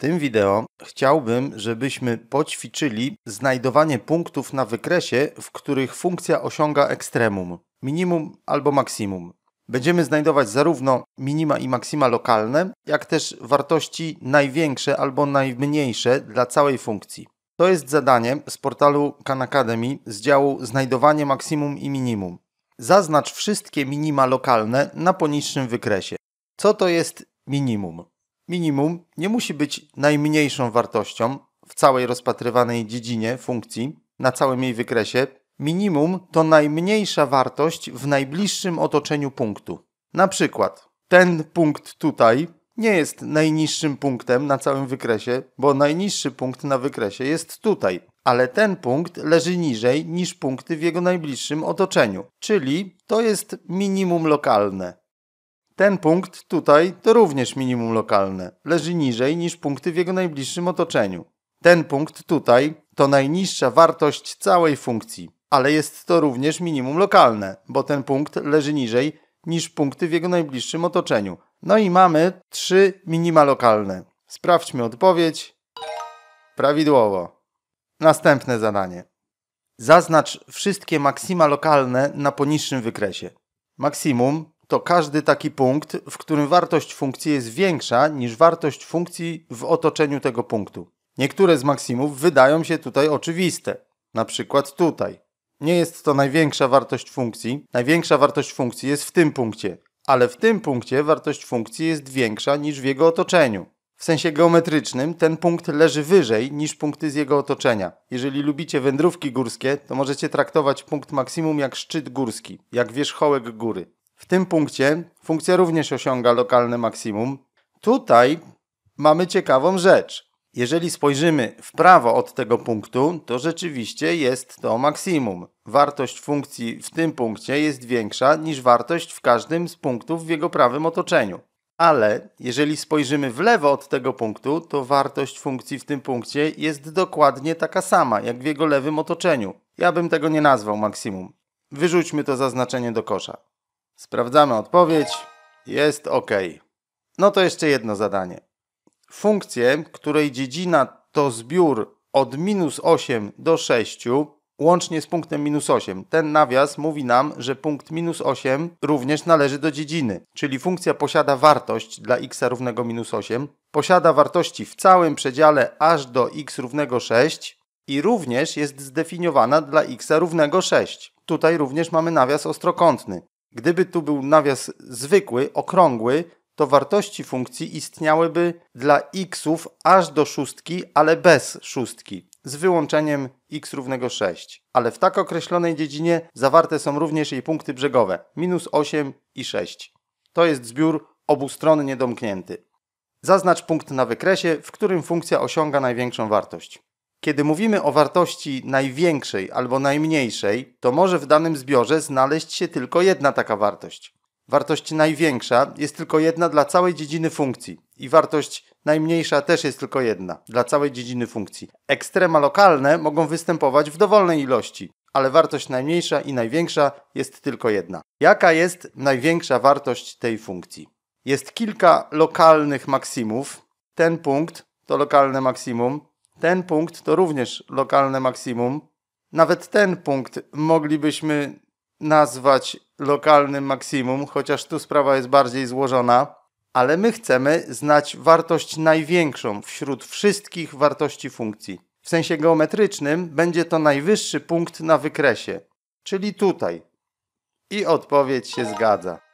tym wideo chciałbym, żebyśmy poćwiczyli znajdowanie punktów na wykresie, w których funkcja osiąga ekstremum, minimum albo maksimum. Będziemy znajdować zarówno minima i maksima lokalne, jak też wartości największe albo najmniejsze dla całej funkcji. To jest zadanie z portalu Khan Academy z działu Znajdowanie maksimum i minimum. Zaznacz wszystkie minima lokalne na poniższym wykresie. Co to jest minimum? minimum nie musi być najmniejszą wartością w całej rozpatrywanej dziedzinie funkcji, na całym jej wykresie. Minimum to najmniejsza wartość w najbliższym otoczeniu punktu. Na przykład ten punkt tutaj nie jest najniższym punktem na całym wykresie, bo najniższy punkt na wykresie jest tutaj, ale ten punkt leży niżej niż punkty w jego najbliższym otoczeniu, czyli to jest minimum lokalne. Ten punkt tutaj to również minimum lokalne, leży niżej niż punkty w jego najbliższym otoczeniu. Ten punkt tutaj to najniższa wartość całej funkcji, ale jest to również minimum lokalne, bo ten punkt leży niżej niż punkty w jego najbliższym otoczeniu. No i mamy trzy minima lokalne. Sprawdźmy odpowiedź. Prawidłowo. Następne zadanie. Zaznacz wszystkie maksima lokalne na poniższym wykresie. Maksimum to każdy taki punkt, w którym wartość funkcji jest większa niż wartość funkcji w otoczeniu tego punktu. Niektóre z maksimów wydają się tutaj oczywiste, na przykład tutaj. Nie jest to największa wartość funkcji. Największa wartość funkcji jest w tym punkcie, ale w tym punkcie wartość funkcji jest większa niż w jego otoczeniu. W sensie geometrycznym ten punkt leży wyżej niż punkty z jego otoczenia. Jeżeli lubicie wędrówki górskie, to możecie traktować punkt maksimum jak szczyt górski, jak wierzchołek góry. W tym punkcie funkcja również osiąga lokalne maksimum. Tutaj mamy ciekawą rzecz. Jeżeli spojrzymy w prawo od tego punktu, to rzeczywiście jest to maksimum. Wartość funkcji w tym punkcie jest większa niż wartość w każdym z punktów w jego prawym otoczeniu. Ale jeżeli spojrzymy w lewo od tego punktu, to wartość funkcji w tym punkcie jest dokładnie taka sama, jak w jego lewym otoczeniu. Ja bym tego nie nazwał maksimum. Wyrzućmy to zaznaczenie do kosza. Sprawdzamy odpowiedź. Jest OK. No to jeszcze jedno zadanie. Funkcję, której dziedzina to zbiór od minus 8 do 6, łącznie z punktem minus 8. Ten nawias mówi nam, że punkt minus 8 również należy do dziedziny, czyli funkcja posiada wartość dla x równego minus 8, posiada wartości w całym przedziale aż do x równego 6 i również jest zdefiniowana dla x równego 6. Tutaj również mamy nawias ostrokątny. Gdyby tu był nawias zwykły, okrągły, to wartości funkcji istniałyby dla xów aż do szóstki, ale bez szóstki, z wyłączeniem x równego 6. Ale w tak określonej dziedzinie zawarte są również jej punkty brzegowe, minus 8 i 6. To jest zbiór obustronnie domknięty. Zaznacz punkt na wykresie, w którym funkcja osiąga największą wartość. Kiedy mówimy o wartości największej albo najmniejszej, to może w danym zbiorze znaleźć się tylko jedna taka wartość. Wartość największa jest tylko jedna dla całej dziedziny funkcji i wartość najmniejsza też jest tylko jedna dla całej dziedziny funkcji. Ekstrema lokalne mogą występować w dowolnej ilości, ale wartość najmniejsza i największa jest tylko jedna. Jaka jest największa wartość tej funkcji? Jest kilka lokalnych maksimów. Ten punkt to lokalne maksimum, ten punkt to również lokalne maksimum. Nawet ten punkt moglibyśmy nazwać lokalnym maksimum, chociaż tu sprawa jest bardziej złożona, ale my chcemy znać wartość największą wśród wszystkich wartości funkcji. W sensie geometrycznym będzie to najwyższy punkt na wykresie, czyli tutaj. I odpowiedź się zgadza.